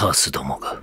カースどもが。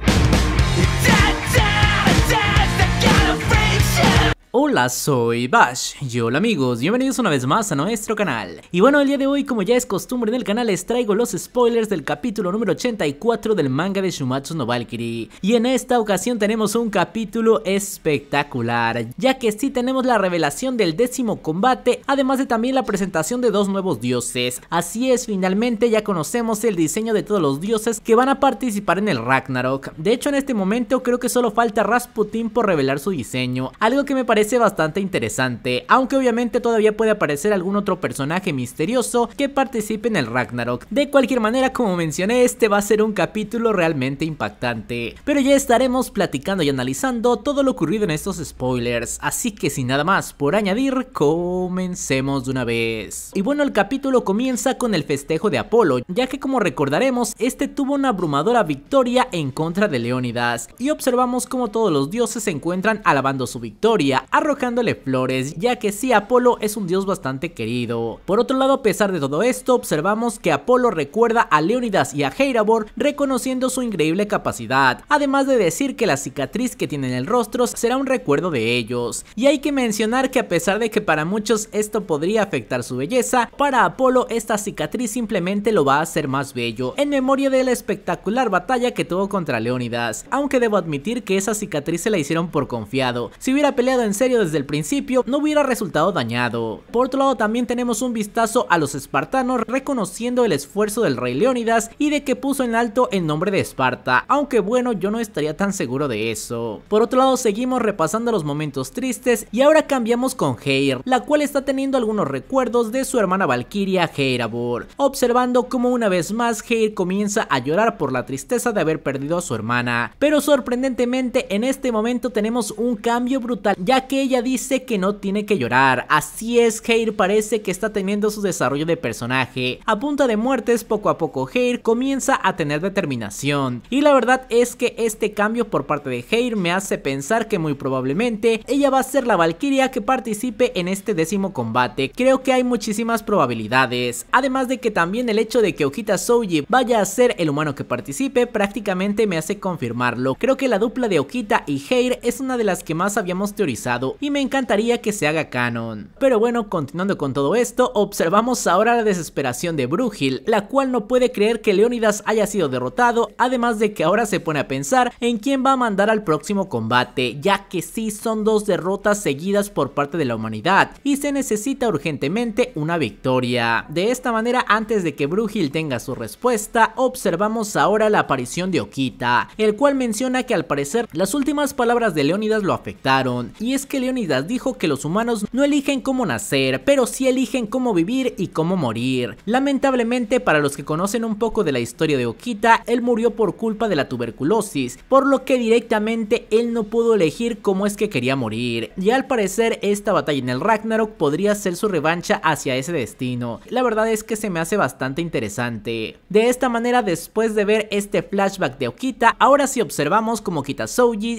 Hola, soy Bash y hola amigos, bienvenidos una vez más a nuestro canal. Y bueno, el día de hoy, como ya es costumbre en el canal, les traigo los spoilers del capítulo número 84 del manga de Shumatsu no Valkyrie. Y en esta ocasión tenemos un capítulo espectacular, ya que sí tenemos la revelación del décimo combate, además de también la presentación de dos nuevos dioses. Así es, finalmente ya conocemos el diseño de todos los dioses que van a participar en el Ragnarok. De hecho, en este momento creo que solo falta Rasputin por revelar su diseño, algo que me parece bastante interesante, aunque obviamente todavía puede aparecer algún otro personaje misterioso que participe en el Ragnarok. De cualquier manera, como mencioné, este va a ser un capítulo realmente impactante, pero ya estaremos platicando y analizando todo lo ocurrido en estos spoilers, así que sin nada más por añadir, comencemos de una vez. Y bueno, el capítulo comienza con el festejo de Apolo, ya que como recordaremos, este tuvo una abrumadora victoria en contra de Leónidas, y observamos cómo todos los dioses se encuentran alabando su victoria, arrojándole flores, ya que sí, Apolo es un dios bastante querido. Por otro lado, a pesar de todo esto, observamos que Apolo recuerda a Leonidas y a Heirabor, reconociendo su increíble capacidad, además de decir que la cicatriz que tiene en el rostro será un recuerdo de ellos. Y hay que mencionar que a pesar de que para muchos esto podría afectar su belleza, para Apolo esta cicatriz simplemente lo va a hacer más bello, en memoria de la espectacular batalla que tuvo contra Leonidas. aunque debo admitir que esa cicatriz se la hicieron por confiado, si hubiera peleado en serio desde el principio, no hubiera resultado dañado. Por otro lado también tenemos un vistazo a los espartanos reconociendo el esfuerzo del rey Leónidas y de que puso en alto el nombre de Esparta, aunque bueno yo no estaría tan seguro de eso. Por otro lado seguimos repasando los momentos tristes y ahora cambiamos con Heir, la cual está teniendo algunos recuerdos de su hermana Valkyria Heirabor, observando cómo una vez más Heir comienza a llorar por la tristeza de haber perdido a su hermana, pero sorprendentemente en este momento tenemos un cambio brutal ya que ella dice que no tiene que llorar. Así es, Heir parece que está teniendo su desarrollo de personaje. A punta de muertes, poco a poco Heir comienza a tener determinación. Y la verdad es que este cambio por parte de Heir me hace pensar que muy probablemente ella va a ser la Valkyria que participe en este décimo combate. Creo que hay muchísimas probabilidades. Además de que también el hecho de que Ojita Souji vaya a ser el humano que participe prácticamente me hace confirmarlo. Creo que la dupla de Okita y Heir es una de las que más habíamos teorizado y me encantaría que se haga canon. Pero bueno, continuando con todo esto, observamos ahora la desesperación de Brugil, la cual no puede creer que Leonidas haya sido derrotado, además de que ahora se pone a pensar en quién va a mandar al próximo combate, ya que sí son dos derrotas seguidas por parte de la humanidad y se necesita urgentemente una victoria. De esta manera, antes de que Brugil tenga su respuesta, observamos ahora la aparición de Okita, el cual menciona que al parecer las últimas palabras de Leonidas lo afectaron, y es que Leonidas dijo que los humanos no eligen cómo nacer, pero sí eligen cómo vivir y cómo morir. Lamentablemente para los que conocen un poco de la historia de Okita, él murió por culpa de la tuberculosis, por lo que directamente él no pudo elegir cómo es que quería morir, y al parecer esta batalla en el Ragnarok podría ser su revancha hacia ese destino. La verdad es que se me hace bastante interesante. De esta manera, después de ver este flashback de Okita, ahora sí observamos como Okita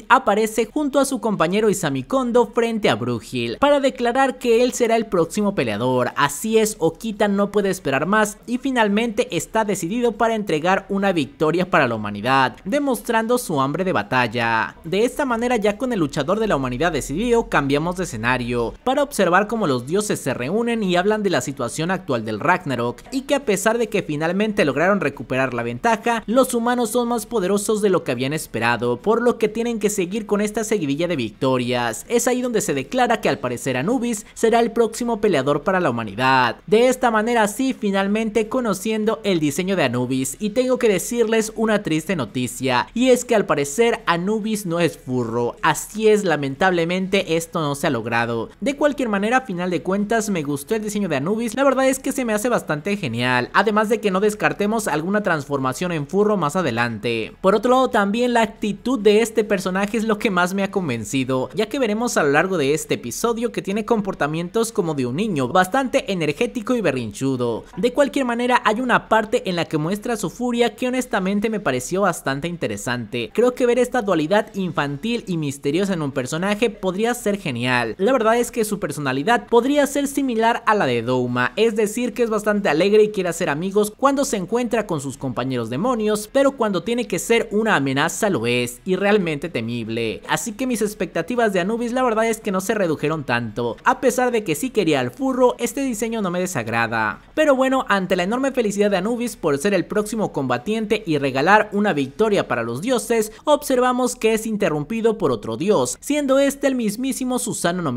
aparece junto a su compañero Isami Kondo frente a Brugil para declarar que él será el próximo peleador. Así es, Okita no puede esperar más y finalmente está decidido para entregar una victoria para la humanidad, demostrando su hambre de batalla. De esta manera ya con el luchador de la humanidad decidido cambiamos de escenario para observar cómo los dioses se reúnen y hablan de la situación actual del Ragnarok y que a pesar de que finalmente lograron recuperar la ventaja, los humanos son más poderosos de lo que habían esperado, por lo que tienen que seguir con esta seguidilla de victorias ahí donde se declara que al parecer Anubis será el próximo peleador para la humanidad. De esta manera sí, finalmente conociendo el diseño de Anubis y tengo que decirles una triste noticia y es que al parecer Anubis no es furro, así es lamentablemente esto no se ha logrado. De cualquier manera, a final de cuentas me gustó el diseño de Anubis, la verdad es que se me hace bastante genial, además de que no descartemos alguna transformación en furro más adelante. Por otro lado también la actitud de este personaje es lo que más me ha convencido, ya que veremos a lo largo de este episodio que tiene comportamientos como de un niño, bastante energético y berrinchudo. De cualquier manera, hay una parte en la que muestra su furia que honestamente me pareció bastante interesante. Creo que ver esta dualidad infantil y misteriosa en un personaje podría ser genial. La verdad es que su personalidad podría ser similar a la de Douma, es decir que es bastante alegre y quiere hacer amigos cuando se encuentra con sus compañeros demonios, pero cuando tiene que ser una amenaza lo es, y realmente temible. Así que mis expectativas de Anubis la verdad es que no se redujeron tanto, a pesar de que sí quería al furro, este diseño no me desagrada. Pero bueno, ante la enorme felicidad de Anubis por ser el próximo combatiente y regalar una victoria para los dioses, observamos que es interrumpido por otro dios, siendo este el mismísimo Susano no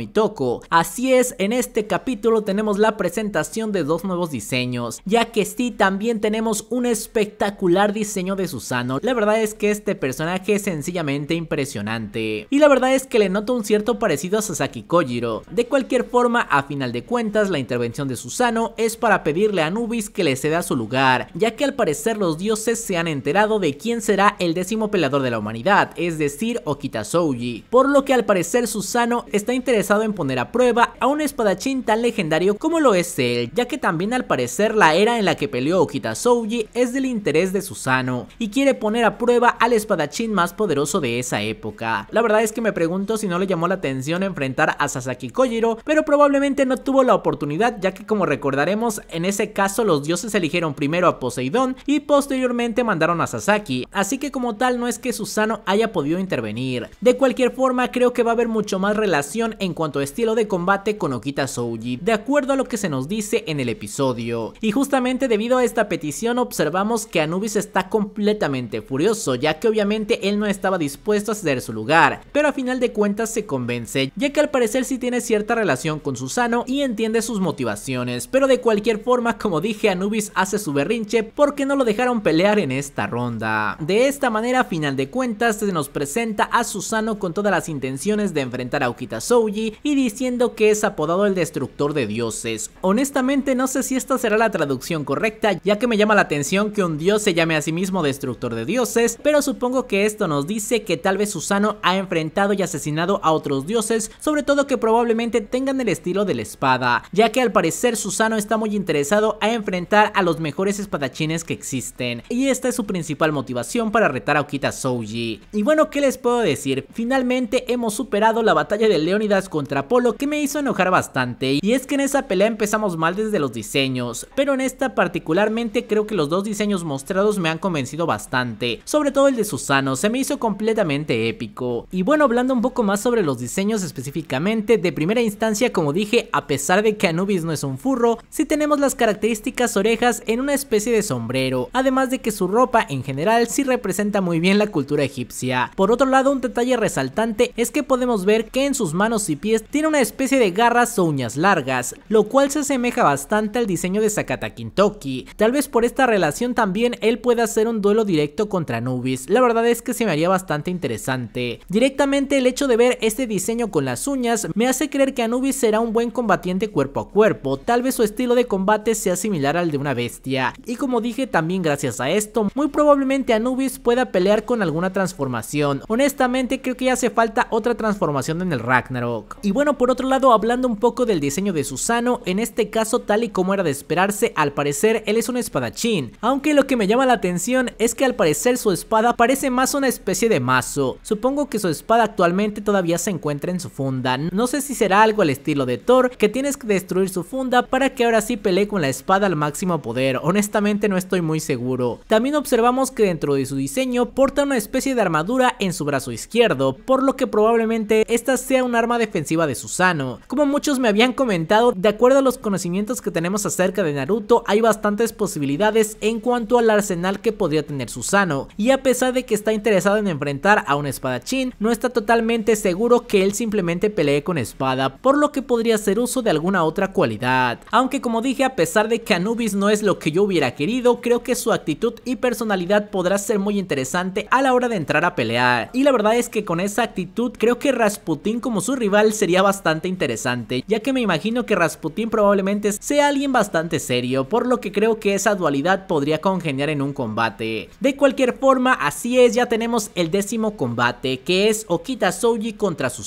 Así es, en este capítulo tenemos la presentación de dos nuevos diseños, ya que sí también tenemos un espectacular diseño de Susano, la verdad es que este personaje es sencillamente impresionante. Y la verdad es que le noto un cierto parecido a Sasaki Kojiro. De cualquier forma, a final de cuentas, la intervención de Susano es para pedirle a Anubis que le ceda su lugar, ya que al parecer los dioses se han enterado de quién será el décimo pelador de la humanidad, es decir, Okitasouji, por lo que al parecer Susano está interesado en poner a prueba a un espadachín tan legendario como lo es él, ya que también al parecer la era en la que peleó Okitasouji es del interés de Susano, y quiere poner a prueba al espadachín más poderoso de esa época. La verdad es que me pregunto si no le llamó la atención enfrentar a Sasaki Kojiro, pero probablemente no tuvo la oportunidad ya que como recordaremos en ese caso los dioses eligieron primero a Poseidón y posteriormente mandaron a Sasaki, así que como tal no es que Susano haya podido intervenir. De cualquier forma creo que va a haber mucho más relación en cuanto a estilo de combate con Okita Souji, de acuerdo a lo que se nos dice en el episodio. Y justamente debido a esta petición observamos que Anubis está completamente furioso ya que obviamente él no estaba dispuesto a ceder su lugar, pero a final de cuentas se convierte ya que al parecer sí tiene cierta relación con Susano y entiende sus motivaciones, pero de cualquier forma, como dije, Anubis hace su berrinche porque no lo dejaron pelear en esta ronda. De esta manera, final de cuentas, se nos presenta a Susano con todas las intenciones de enfrentar a Okita Souji y diciendo que es apodado el destructor de dioses. Honestamente, no sé si esta será la traducción correcta, ya que me llama la atención que un dios se llame a sí mismo destructor de dioses, pero supongo que esto nos dice que tal vez Susano ha enfrentado y asesinado a otros dioses, sobre todo que probablemente tengan el estilo de la espada, ya que al parecer Susano está muy interesado a enfrentar a los mejores espadachines que existen, y esta es su principal motivación para retar a Okita Souji. Y bueno, ¿qué les puedo decir? Finalmente hemos superado la batalla de Leonidas contra Apolo que me hizo enojar bastante, y es que en esa pelea empezamos mal desde los diseños, pero en esta particularmente creo que los dos diseños mostrados me han convencido bastante, sobre todo el de Susano, se me hizo completamente épico. Y bueno, hablando un poco más sobre los diseños, diseños específicamente, de primera instancia como dije, a pesar de que Anubis no es un furro, si tenemos las características orejas en una especie de sombrero, además de que su ropa en general sí representa muy bien la cultura egipcia. Por otro lado, un detalle resaltante es que podemos ver que en sus manos y pies tiene una especie de garras o uñas largas, lo cual se asemeja bastante al diseño de Sakata Kintoki. Tal vez por esta relación también él pueda hacer un duelo directo contra Anubis, la verdad es que se me haría bastante interesante. Directamente el hecho de ver este diseño diseño con las uñas me hace creer que Anubis será un buen combatiente cuerpo a cuerpo, tal vez su estilo de combate sea similar al de una bestia. Y como dije también gracias a esto, muy probablemente Anubis pueda pelear con alguna transformación. Honestamente creo que ya hace falta otra transformación en el Ragnarok. Y bueno, por otro lado, hablando un poco del diseño de Susano, en este caso tal y como era de esperarse, al parecer él es un espadachín. Aunque lo que me llama la atención es que al parecer su espada parece más una especie de mazo. Supongo que su espada actualmente todavía se encuentra entra en su funda. No sé si será algo al estilo de Thor, que tienes que destruir su funda para que ahora sí pelee con la espada al máximo poder, honestamente no estoy muy seguro. También observamos que dentro de su diseño porta una especie de armadura en su brazo izquierdo, por lo que probablemente esta sea un arma defensiva de Susano. Como muchos me habían comentado, de acuerdo a los conocimientos que tenemos acerca de Naruto, hay bastantes posibilidades en cuanto al arsenal que podría tener Susano, y a pesar de que está interesado en enfrentar a un espadachín, no está totalmente seguro que él simplemente pelee con espada, por lo que podría hacer uso de alguna otra cualidad. Aunque como dije, a pesar de que Anubis no es lo que yo hubiera querido, creo que su actitud y personalidad podrá ser muy interesante a la hora de entrar a pelear. Y la verdad es que con esa actitud creo que Rasputin como su rival sería bastante interesante, ya que me imagino que Rasputin probablemente sea alguien bastante serio, por lo que creo que esa dualidad podría congeniar en un combate. De cualquier forma, así es, ya tenemos el décimo combate, que es Okita Souji contra su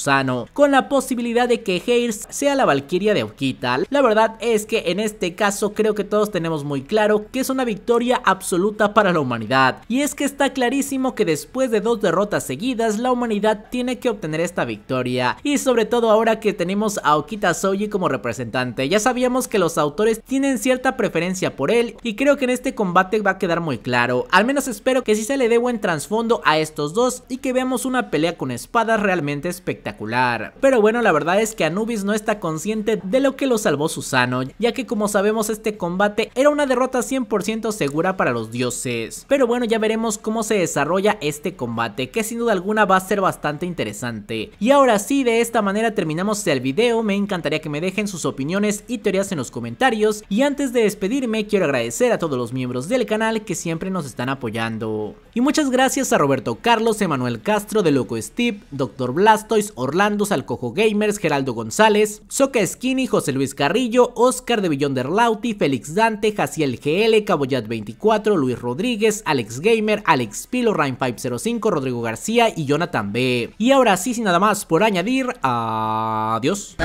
con la posibilidad de que Heirs sea la Valquiria de Okita. La verdad es que en este caso creo que todos tenemos muy claro que es una victoria absoluta para la humanidad, y es que está clarísimo que después de dos derrotas seguidas, la humanidad tiene que obtener esta victoria, y sobre todo ahora que tenemos a Okita Soji como representante, ya sabíamos que los autores tienen cierta preferencia por él, y creo que en este combate va a quedar muy claro, al menos espero que si se le dé buen trasfondo a estos dos, y que veamos una pelea con espadas realmente espectacular espectacular. Pero bueno, la verdad es que Anubis no está consciente de lo que lo salvó Susano, ya que como sabemos este combate era una derrota 100% segura para los dioses. Pero bueno, ya veremos cómo se desarrolla este combate, que sin duda alguna va a ser bastante interesante. Y ahora sí, de esta manera terminamos el video, me encantaría que me dejen sus opiniones y teorías en los comentarios. Y antes de despedirme, quiero agradecer a todos los miembros del canal que siempre nos están apoyando. Y muchas gracias a Roberto Carlos, Emanuel Castro, De Loco Steve, Dr. Blastoise, Orlando Salcojo Gamers, Geraldo González, Soca Skinny, José Luis Carrillo, Oscar de lauti Félix Dante, Jaciel GL, Caboyat 24, Luis Rodríguez, Alex Gamer, Alex Pilo, Ryan 505, Rodrigo García y Jonathan B. Y ahora sí, sin nada más por añadir, adiós.